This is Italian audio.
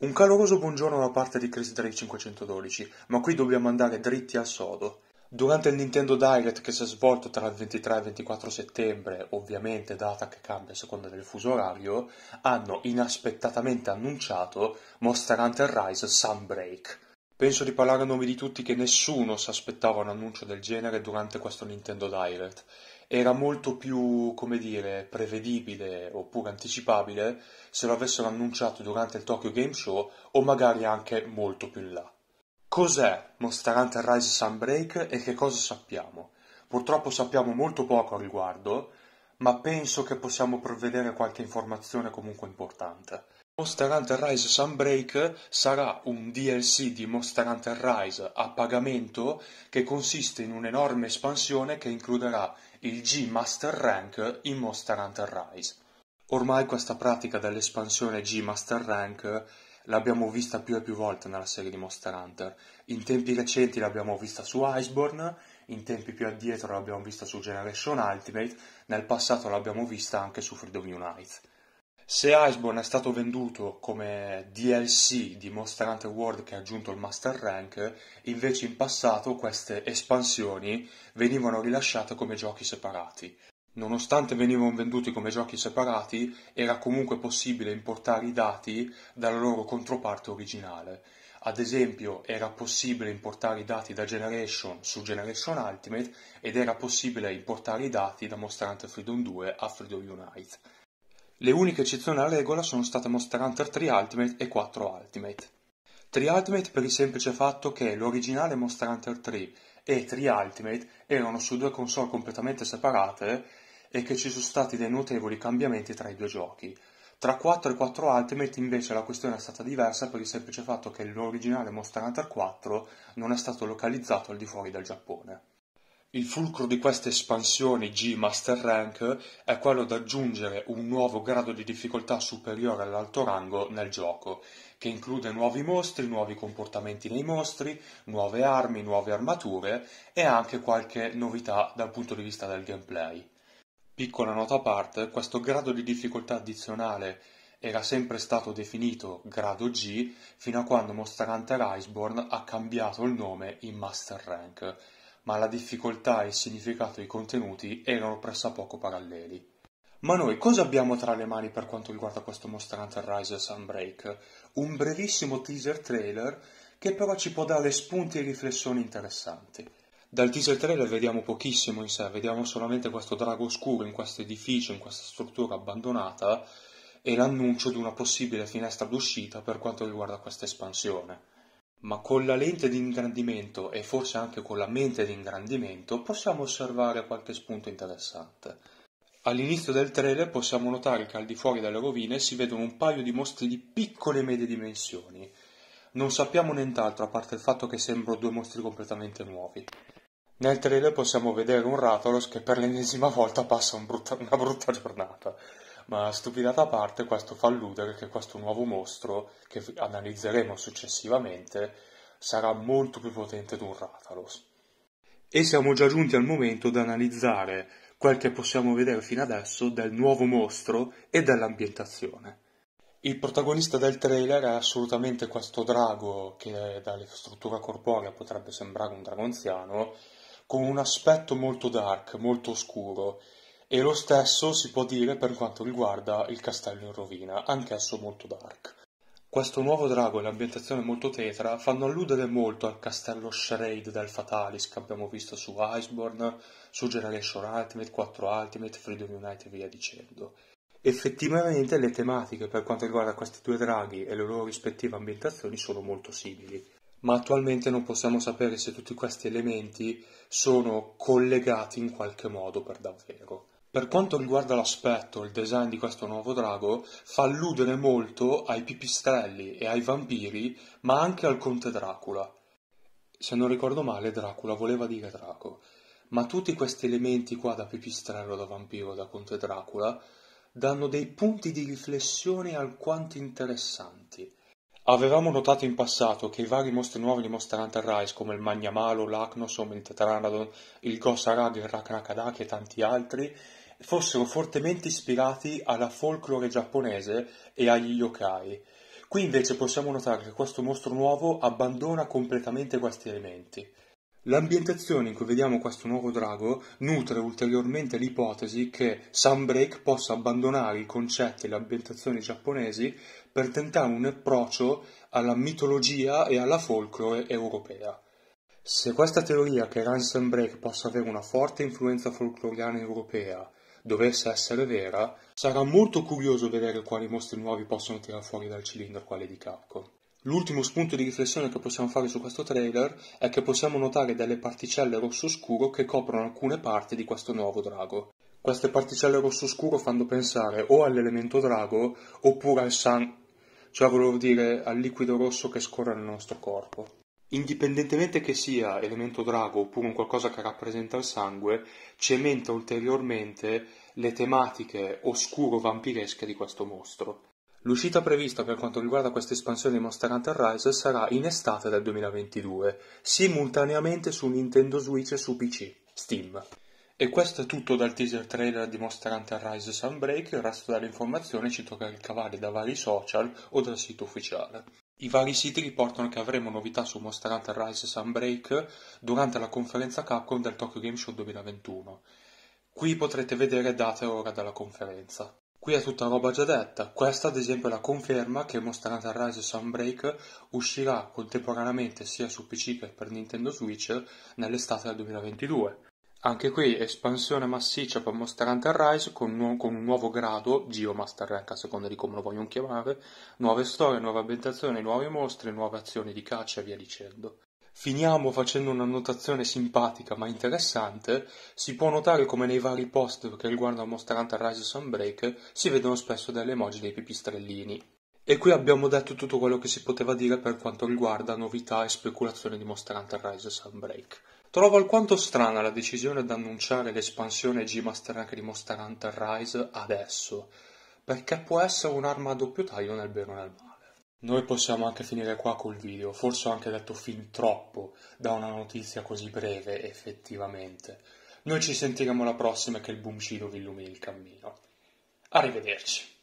Un caloroso buongiorno da parte di Chris Drake 512, ma qui dobbiamo andare dritti al sodo. Durante il Nintendo Direct che si è svolto tra il 23 e il 24 settembre, ovviamente data che cambia a seconda del fuso orario, hanno inaspettatamente annunciato Monster Hunter Rise Sunbreak Penso di parlare a nome di tutti che nessuno si aspettava un annuncio del genere durante questo Nintendo Direct. Era molto più, come dire, prevedibile oppure anticipabile se lo avessero annunciato durante il Tokyo Game Show o magari anche molto più in là. Cos'è Monster Hunter Rise Sunbreak e che cosa sappiamo? Purtroppo sappiamo molto poco al riguardo, ma penso che possiamo provvedere qualche informazione comunque importante. Monster Hunter Rise Sunbreak sarà un DLC di Monster Hunter Rise a pagamento che consiste in un'enorme espansione che includerà il G Master Rank in Monster Hunter Rise. Ormai questa pratica dell'espansione G Master Rank l'abbiamo vista più e più volte nella serie di Monster Hunter. In tempi recenti l'abbiamo vista su Iceborne, in tempi più addietro l'abbiamo vista su Generation Ultimate, nel passato l'abbiamo vista anche su Freedom Unite. Se Iceborne è stato venduto come DLC di Monster Hunter World che ha aggiunto il Master Rank, invece in passato queste espansioni venivano rilasciate come giochi separati. Nonostante venivano venduti come giochi separati, era comunque possibile importare i dati dalla loro controparte originale. Ad esempio, era possibile importare i dati da Generation su Generation Ultimate ed era possibile importare i dati da Monster Hunter Freedom 2 a Freedom Unite. Le uniche eccezioni alla regola sono state Monster Hunter 3 Ultimate e 4 Ultimate. 3 Ultimate per il semplice fatto che l'originale Monster Hunter 3 e 3 Ultimate erano su due console completamente separate e che ci sono stati dei notevoli cambiamenti tra i due giochi. Tra 4 e 4 Ultimate invece la questione è stata diversa per il semplice fatto che l'originale Monster Hunter 4 non è stato localizzato al di fuori del Giappone. Il fulcro di queste espansioni G Master Rank è quello d'aggiungere un nuovo grado di difficoltà superiore all'alto rango nel gioco, che include nuovi mostri, nuovi comportamenti nei mostri, nuove armi, nuove armature e anche qualche novità dal punto di vista del gameplay. Piccola nota a parte, questo grado di difficoltà addizionale era sempre stato definito grado G fino a quando Monster Hunter Iceborne ha cambiato il nome in Master Rank ma la difficoltà il significato e i contenuti erano pressappoco paralleli. Ma noi cosa abbiamo tra le mani per quanto riguarda questo Monster Hunter Rise Sunbreak? Un brevissimo teaser trailer che però ci può dare spunti e riflessioni interessanti. Dal teaser trailer vediamo pochissimo in sé, vediamo solamente questo drago oscuro in questo edificio, in questa struttura abbandonata e l'annuncio di una possibile finestra d'uscita per quanto riguarda questa espansione ma con la lente di ingrandimento e forse anche con la mente di ingrandimento possiamo osservare qualche spunto interessante. All'inizio del trailer possiamo notare che al di fuori dalle rovine si vedono un paio di mostri di piccole e medie dimensioni. Non sappiamo nient'altro a parte il fatto che sembrano due mostri completamente nuovi. Nel trailer possiamo vedere un Rathalos che per l'ennesima volta passa un brutta, una brutta giornata. Ma stupidata a parte, questo fa alludere che questo nuovo mostro, che analizzeremo successivamente, sarà molto più potente di un Ratalos. E siamo già giunti al momento di analizzare quel che possiamo vedere fino adesso del nuovo mostro e dell'ambientazione. Il protagonista del trailer è assolutamente questo drago che dalla struttura corporea potrebbe sembrare un drago anziano, con un aspetto molto dark, molto oscuro, e lo stesso si può dire per quanto riguarda il castello in rovina, anch'esso molto dark. Questo nuovo drago e l'ambientazione molto tetra fanno alludere molto al castello Shraid del Fatalis che abbiamo visto su Iceborne, su Generation Ultimate, 4 Ultimate, Freedom United e via dicendo. Effettivamente le tematiche per quanto riguarda questi due draghi e le loro rispettive ambientazioni sono molto simili, ma attualmente non possiamo sapere se tutti questi elementi sono collegati in qualche modo per davvero. Per quanto riguarda l'aspetto, il design di questo nuovo drago fa alludere molto ai pipistrelli e ai vampiri, ma anche al conte Dracula. Se non ricordo male, Dracula voleva dire drago, ma tutti questi elementi qua da pipistrello, da vampiro, da conte Dracula danno dei punti di riflessione alquanto interessanti. Avevamo notato in passato che i vari mostri nuovi di Monster Hunter Rise, come il Magnamalo, l'Acnosom, il Tetranadon, il Gossarag, il Raknakadaki e tanti altri, fossero fortemente ispirati alla folklore giapponese e agli yokai. Qui invece possiamo notare che questo mostro nuovo abbandona completamente questi elementi. L'ambientazione in cui vediamo questo nuovo drago nutre ulteriormente l'ipotesi che Sunbreak possa abbandonare i concetti e le ambientazioni giapponesi per tentare un approccio alla mitologia e alla folklore europea. Se questa teoria che Ransom Break possa avere una forte influenza folkloriana europea dovesse essere vera, sarà molto curioso vedere quali mostri nuovi possono tirare fuori dal cilindro quale di Capcom. L'ultimo spunto di riflessione che possiamo fare su questo trailer è che possiamo notare delle particelle rosso scuro che coprono alcune parti di questo nuovo drago. Queste particelle rosso scuro fanno pensare o all'elemento drago oppure al sangue, cioè volevo dire al liquido rosso che scorre nel nostro corpo indipendentemente che sia elemento drago oppure un qualcosa che rappresenta il sangue, cementa ulteriormente le tematiche oscuro-vampiresche di questo mostro. L'uscita prevista per quanto riguarda questa espansione di Monster Hunter Rise sarà in estate del 2022, simultaneamente su Nintendo Switch e su PC, Steam. E questo è tutto dal teaser trailer di Monster Hunter Rise Sunbreak, il resto delle informazioni ci tocca ricavare da vari social o dal sito ufficiale. I vari siti riportano che avremo novità su Monster Hunter Rise Sunbreak durante la conferenza Capcom del Tokyo Game Show 2021. Qui potrete vedere date e ora della conferenza. Qui è tutta roba già detta, questa ad esempio è la conferma che Monster Hunter Rise Sunbreak uscirà contemporaneamente sia su PC che per Nintendo Switch nell'estate del 2022. Anche qui espansione massiccia per Monster Hunter Rise con un, con un nuovo grado, Geo Master Rank a seconda di come lo vogliono chiamare, nuove storie, nuove ambientazioni, nuovi mostri, nuove azioni di caccia e via dicendo. Finiamo facendo una notazione simpatica ma interessante, si può notare come nei vari post che riguardano Monster Hunter Rise Sunbreak si vedono spesso delle emoji dei pipistrellini. E qui abbiamo detto tutto quello che si poteva dire per quanto riguarda novità e speculazioni di Monster Hunter Rise Sunbreak. Trovo alquanto strana la decisione annunciare l'espansione G-Master Lacrimosta Hunter Rise adesso, perché può essere un'arma a doppio taglio nel bene o nel male. Noi possiamo anche finire qua col video, forse ho anche detto fin troppo da una notizia così breve effettivamente. Noi ci sentiremo alla prossima e che il Boomcino vi illumini il cammino. Arrivederci.